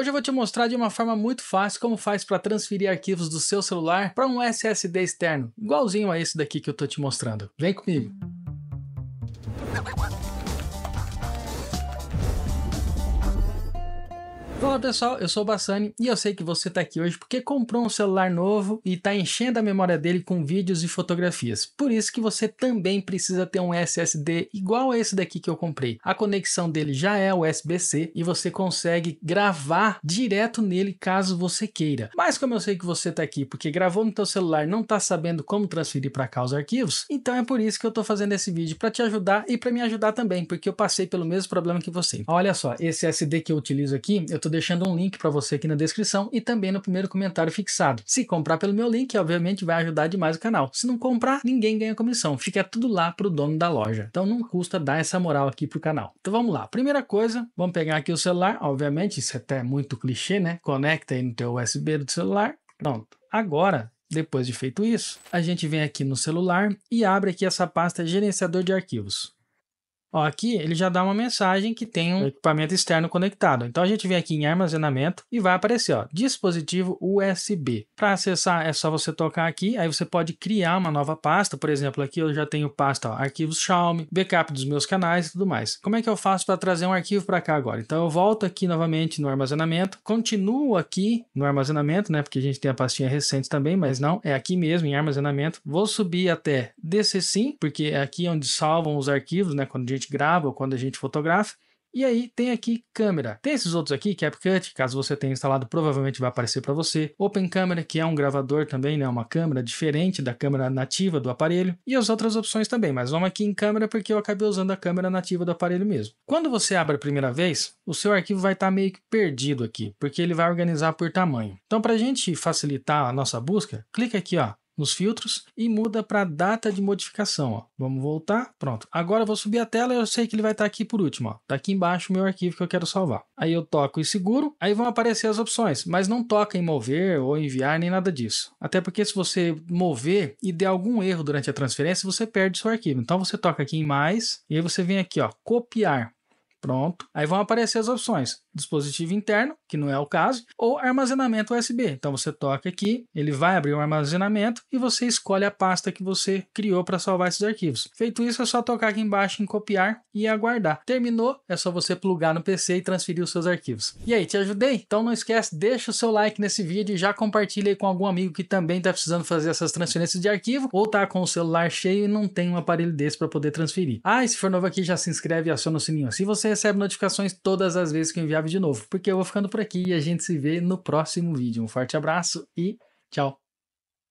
Hoje eu vou te mostrar de uma forma muito fácil como faz para transferir arquivos do seu celular para um SSD externo, igualzinho a esse daqui que eu estou te mostrando. Vem comigo! Olá pessoal, eu sou o Bassani e eu sei que você está aqui hoje porque comprou um celular novo e está enchendo a memória dele com vídeos e fotografias. Por isso que você também precisa ter um SSD igual a esse daqui que eu comprei. A conexão dele já é USB-C e você consegue gravar direto nele caso você queira. Mas como eu sei que você está aqui porque gravou no teu celular não está sabendo como transferir para cá os arquivos, então é por isso que eu estou fazendo esse vídeo para te ajudar e para me ajudar também, porque eu passei pelo mesmo problema que você. Olha só, esse SSD que eu utilizo aqui, eu estou estou deixando um link para você aqui na descrição e também no primeiro comentário fixado. Se comprar pelo meu link, obviamente vai ajudar demais o canal. Se não comprar, ninguém ganha comissão. Fica tudo lá para o dono da loja. Então não custa dar essa moral aqui pro canal. Então vamos lá. Primeira coisa, vamos pegar aqui o celular. Obviamente, isso é até muito clichê, né? Conecta aí no teu USB do celular. Pronto. Agora, depois de feito isso, a gente vem aqui no celular e abre aqui essa pasta gerenciador de arquivos. Ó, aqui ele já dá uma mensagem que tem um é. equipamento externo conectado. Então, a gente vem aqui em armazenamento e vai aparecer ó, dispositivo USB. Para acessar, é só você tocar aqui, aí você pode criar uma nova pasta. Por exemplo, aqui eu já tenho pasta ó, arquivos Xiaomi, backup dos meus canais e tudo mais. Como é que eu faço para trazer um arquivo para cá agora? Então, eu volto aqui novamente no armazenamento, continuo aqui no armazenamento, né? Porque a gente tem a pastinha recente também, mas não, é aqui mesmo, em armazenamento. Vou subir até sim porque é aqui onde salvam os arquivos, né? Quando a gente gente grava ou quando a gente fotografa. E aí tem aqui câmera. Tem esses outros aqui, CapCut, caso você tenha instalado, provavelmente vai aparecer para você. Open Camera, que é um gravador também, né, uma câmera diferente da câmera nativa do aparelho. E as outras opções também, mas vamos aqui em câmera porque eu acabei usando a câmera nativa do aparelho mesmo. Quando você abre a primeira vez, o seu arquivo vai estar tá meio que perdido aqui, porque ele vai organizar por tamanho. Então, para a gente facilitar a nossa busca, clica aqui, ó, nos filtros e muda para data de modificação. Ó. Vamos voltar. Pronto. Agora eu vou subir a tela e eu sei que ele vai estar tá aqui por último. Está aqui embaixo o meu arquivo que eu quero salvar. Aí eu toco e seguro. Aí vão aparecer as opções, mas não toca em mover ou enviar nem nada disso. Até porque se você mover e der algum erro durante a transferência, você perde seu arquivo. Então você toca aqui em mais e aí você vem aqui, ó, copiar. Pronto. Aí vão aparecer as opções dispositivo interno, que não é o caso, ou armazenamento USB. Então você toca aqui, ele vai abrir o um armazenamento e você escolhe a pasta que você criou para salvar esses arquivos. Feito isso, é só tocar aqui embaixo em copiar e aguardar. Terminou, é só você plugar no PC e transferir os seus arquivos. E aí, te ajudei? Então não esquece, deixa o seu like nesse vídeo e já compartilha com algum amigo que também está precisando fazer essas transferências de arquivo ou está com o celular cheio e não tem um aparelho desse para poder transferir. Ah, e se for novo aqui, já se inscreve e aciona o sininho. Assim você recebe notificações todas as vezes que eu enviar de novo, porque eu vou ficando por aqui e a gente se vê no próximo vídeo. Um forte abraço e tchau!